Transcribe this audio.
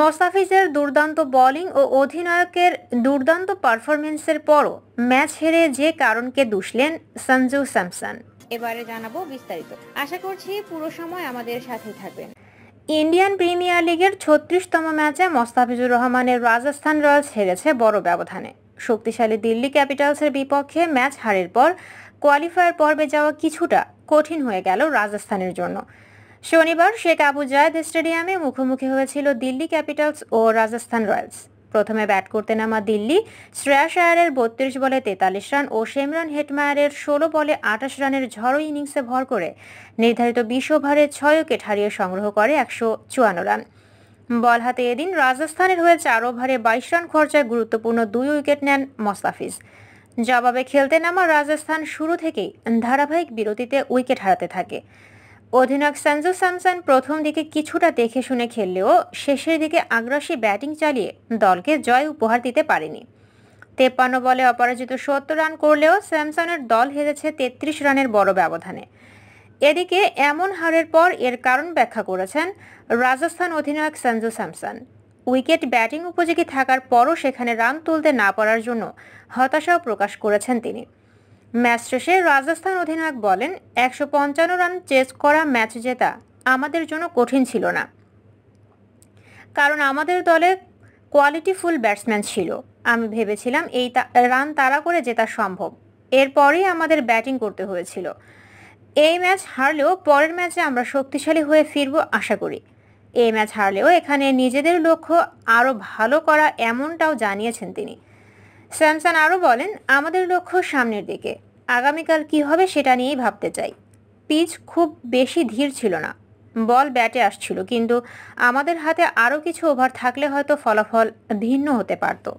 মোস্তাফিজের দুর্দান্ত বোলিং ও অধিনায়কের দুর্দান্ত পারফরমেন্সের পরও ম্যাচ হেরে যে কারণকে দুষলেন সঞ্জু স্যামসন এবারে জানাবো বিস্তারিত আশা করছি পুরো সময় আমাদের সাথেই থাকবেন ইন্ডিয়ান প্রিমিয়ার লিগের ছত্রিশতম ম্যাচে মোস্তাফিজুর রহমানের রাজস্থান রয়্যালস হেরেছে বড় ব্যবধানে শক্তিশালী দিল্লি ক্যাপিটালসের বিপক্ষে ম্যাচ হারের পর কোয়ালিফায়ার পর্বে যাওয়া কিছুটা কঠিন হয়ে গেল রাজস্থানের জন্য শনিবার শেখ আবু জায়দ স্টেডিয়ামে মুখোমুখি হয়েছিল দিল্লি ক্যাপিটালস ও রাজস্থান রয়্যালস প্রথমে ব্যাট করতে নামা দিল্লি শ্রেয়াস আয়ারের বত্রিশ বলে তেতাল্লিশ রান ও শেমরান হেটমায়ারের ষোলো বলে আঠাশ রানের ঝড়ো ইনিংসে ভর করে নির্ধারিত বিশ ওভারে ছয় উইকেট হারিয়ে সংগ্রহ করে একশো চুয়ান্ন রান বল হাতে এদিন রাজস্থানের হয়ে চার ওভারে বাইশ রান খরচায় গুরুত্বপূর্ণ দুই উইকেট নেন মোস্তাফিজ জবাবে খেলতে নামা রাজস্থান শুরু থেকেই ধারাবাহিক বিরতিতে উইকেট হারাতে থাকে অধিনায়ক সঞ্জু স্যামসন প্রথম দিকে কিছুটা দেখে শুনে খেললেও শেষের দিকে আগ্রাসী ব্যাটিং চালিয়ে দলকে জয় উপহার দিতে পারেনি তেপ্পান্ন বলে অপরাজিত সত্তর রান করলেও স্যামসনের দল হেরেছে তেত্রিশ রানের বড় ব্যবধানে এদিকে এমন হারের পর এর কারণ ব্যাখ্যা করেছেন রাজস্থান অধিনায়ক সঞ্জু স্যামসন উইকেট ব্যাটিং উপযোগী থাকার পরও সেখানে রান তুলতে না পারার জন্য হতাশাও প্রকাশ করেছেন তিনি ম্যাচ শেষে রাজস্থান অধিনায়ক বলেন একশো পঞ্চান্ন রান চেস করা ম্যাচ জেতা আমাদের জন্য কঠিন ছিল না কারণ আমাদের দলে কোয়ালিটিফুল ব্যাটসম্যান ছিল আমি ভেবেছিলাম এই রান তাড়া করে জেতা সম্ভব এরপরেই আমাদের ব্যাটিং করতে হয়েছিল এই ম্যাচ হারলেও পরের ম্যাচে আমরা শক্তিশালী হয়ে ফিরব আশা করি এই ম্যাচ হারলেও এখানে নিজেদের লক্ষ্য আরও ভালো করা এমনটাও জানিয়েছেন তিনি স্যামসান আরও বলেন আমাদের লক্ষ্য সামনের দিকে আগামীকাল কি হবে সেটা নিয়েই ভাবতে চাই পিচ খুব বেশি ধীর ছিল না বল ব্যাটে আসছিল কিন্তু আমাদের হাতে আরও কিছু ওভার থাকলে হয়তো ফলাফল ভিন্ন হতে পারতো